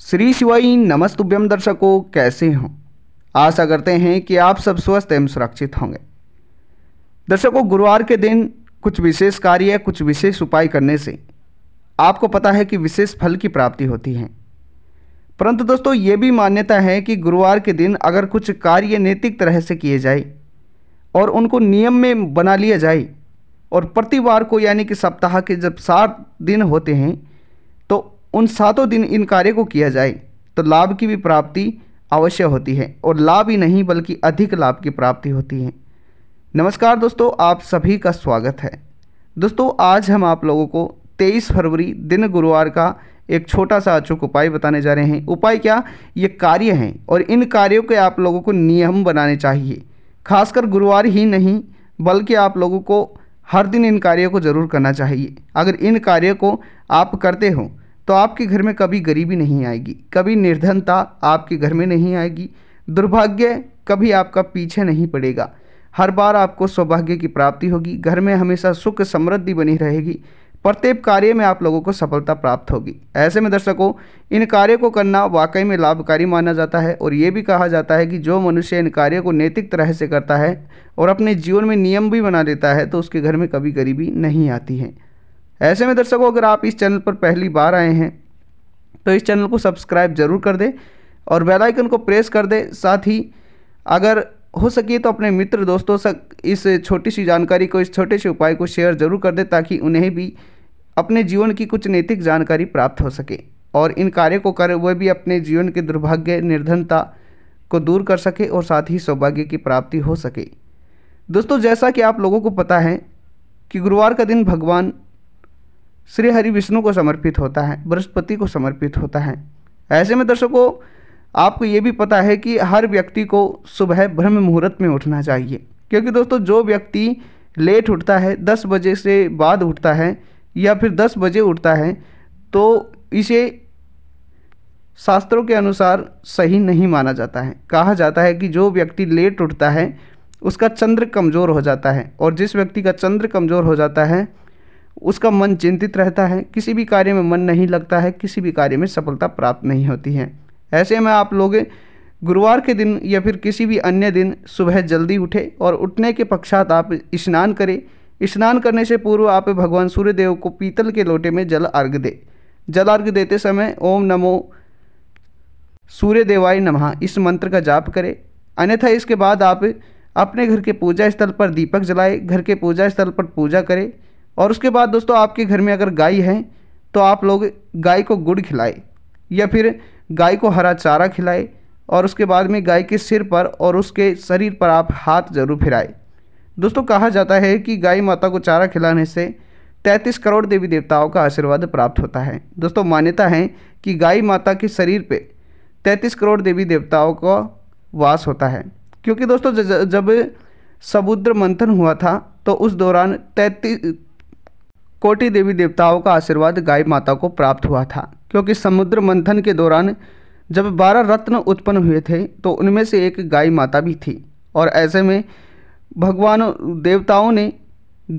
श्री शिवाई नमस्तुभ्यम दर्शकों कैसे हों आशा करते हैं कि आप सब स्वस्थ एवं सुरक्षित होंगे दर्शकों गुरुवार के दिन कुछ विशेष कार्य कुछ विशेष उपाय करने से आपको पता है कि विशेष फल की प्राप्ति होती है परंतु दोस्तों ये भी मान्यता है कि गुरुवार के दिन अगर कुछ कार्य नैतिक तरह से किए जाए और उनको नियम में बना लिया जाए और प्रतिवार को यानी कि सप्ताह के जब सात दिन होते हैं उन सातों दिन इन कार्य को किया जाए तो लाभ की भी प्राप्ति अवश्य होती है और लाभ ही नहीं बल्कि अधिक लाभ की प्राप्ति होती है नमस्कार दोस्तों आप सभी का स्वागत है दोस्तों आज हम आप लोगों को 23 फरवरी दिन गुरुवार का एक छोटा सा अचूक उपाय बताने जा रहे हैं उपाय क्या ये कार्य हैं और इन कार्यों के आप लोगों को नियम बनाने चाहिए खासकर गुरुवार ही नहीं बल्कि आप लोगों को हर दिन इन कार्यों को ज़रूर करना चाहिए अगर इन कार्यों को आप करते हो तो आपके घर में कभी गरीबी नहीं आएगी कभी निर्धनता आपके घर में नहीं आएगी दुर्भाग्य कभी आपका पीछे नहीं पड़ेगा हर बार आपको सौभाग्य की प्राप्ति होगी घर में हमेशा सुख समृद्धि बनी रहेगी प्रत्येक कार्य में आप लोगों को सफलता प्राप्त होगी ऐसे में दर्शकों इन कार्य को करना वाकई में लाभकारी माना जाता है और ये भी कहा जाता है कि जो मनुष्य इन कार्य को नैतिक तरह से करता है और अपने जीवन में नियम भी बना लेता है तो उसके घर में कभी गरीबी नहीं आती है ऐसे में दर्शकों अगर आप इस चैनल पर पहली बार आए हैं तो इस चैनल को सब्सक्राइब जरूर कर दें और बेल आइकन को प्रेस कर दें साथ ही अगर हो सके तो अपने मित्र दोस्तों तक इस छोटी सी जानकारी को इस छोटे से उपाय को शेयर जरूर कर दें ताकि उन्हें भी अपने जीवन की कुछ नैतिक जानकारी प्राप्त हो सके और इन कार्य को कर वह भी अपने जीवन के दुर्भाग्य निर्धनता को दूर कर सके और साथ ही सौभाग्य की प्राप्ति हो सके दोस्तों जैसा कि आप लोगों को पता है कि गुरुवार का दिन भगवान श्री हरि विष्णु को समर्पित होता है बृहस्पति को समर्पित होता है ऐसे में दर्शकों आपको ये भी पता है कि हर व्यक्ति को सुबह ब्रह्म मुहूर्त में उठना चाहिए क्योंकि दोस्तों जो व्यक्ति लेट उठता है दस बजे से बाद उठता है या फिर दस बजे उठता है तो इसे शास्त्रों के अनुसार सही नहीं माना जाता है कहा जाता है कि जो व्यक्ति लेट उठता है उसका चंद्र कमज़ोर हो जाता है और जिस व्यक्ति का चंद्र कमज़ोर हो जाता है उसका मन चिंतित रहता है किसी भी कार्य में मन नहीं लगता है किसी भी कार्य में सफलता प्राप्त नहीं होती है ऐसे में आप लोग गुरुवार के दिन या फिर किसी भी अन्य दिन सुबह जल्दी उठे और उठने के पश्चात आप स्नान करें स्नान करने से पूर्व आप भगवान सूर्यदेव को पीतल के लोटे में जल अर्घ दें जल अर्घ देते समय ओम नमो सूर्य देवाय नमः इस मंत्र का जाप करें अन्यथा इसके बाद आप अपने घर के पूजा स्थल पर दीपक जलाएं घर के पूजा स्थल पर पूजा करें और उसके बाद दोस्तों आपके घर में अगर गाय है तो आप लोग गाय को गुड़ खिलाए या फिर गाय को हरा चारा खिलाए और उसके बाद में गाय के सिर पर और उसके शरीर पर आप हाथ जरूर फिराए दोस्तों कहा जाता है कि गाय माता को चारा खिलाने से तैंतीस करोड़ देवी देवताओं का आशीर्वाद प्राप्त होता है दोस्तों मान्यता है कि गाय माता के शरीर पे तैंतीस करोड़ देवी देवताओं का वास होता है क्योंकि दोस्तों जब समुद्र मंथन हुआ था तो उस दौरान कोटि देवी देवताओं का आशीर्वाद गाय माता को प्राप्त हुआ था क्योंकि समुद्र मंथन के दौरान जब बारह रत्न उत्पन्न हुए थे तो उनमें से एक गाय माता भी थी और ऐसे में भगवान देवताओं ने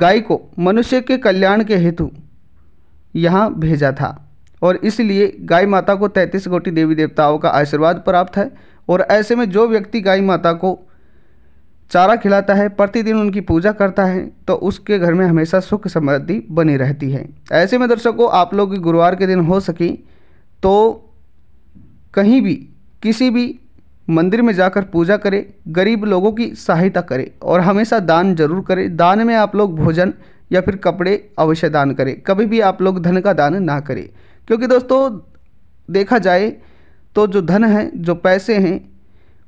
गाय को मनुष्य के कल्याण के हेतु यहाँ भेजा था और इसलिए गाय माता को तैंतीस कोटि देवी देवताओं का आशीर्वाद प्राप्त है और ऐसे में जो व्यक्ति गाय माता को चारा खिलाता है प्रतिदिन उनकी पूजा करता है तो उसके घर में हमेशा सुख समृद्धि बनी रहती है ऐसे में दर्शकों आप लोग गुरुवार के दिन हो सके तो कहीं भी किसी भी मंदिर में जाकर पूजा करें गरीब लोगों की सहायता करें और हमेशा दान जरूर करें दान में आप लोग भोजन या फिर कपड़े अवश्य दान करें कभी भी आप लोग धन का दान ना करें क्योंकि दोस्तों देखा जाए तो जो धन है जो पैसे हैं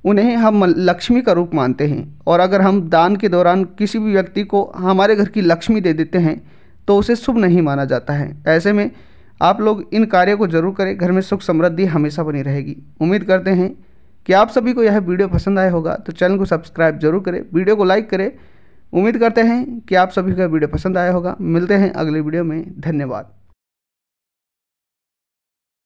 उन्हें हम लक्ष्मी का रूप मानते हैं और अगर हम दान के दौरान किसी भी व्यक्ति को हमारे घर की लक्ष्मी दे देते हैं तो उसे शुभ नहीं माना जाता है ऐसे में आप लोग इन कार्य को जरूर करें घर में सुख समृद्धि हमेशा बनी रहेगी उम्मीद करते हैं कि आप सभी को यह वीडियो पसंद आया होगा तो चैनल को सब्सक्राइब जरूर करें वीडियो को लाइक करें उम्मीद करते हैं कि आप सभी का वीडियो पसंद आया होगा मिलते हैं अगले वीडियो में धन्यवाद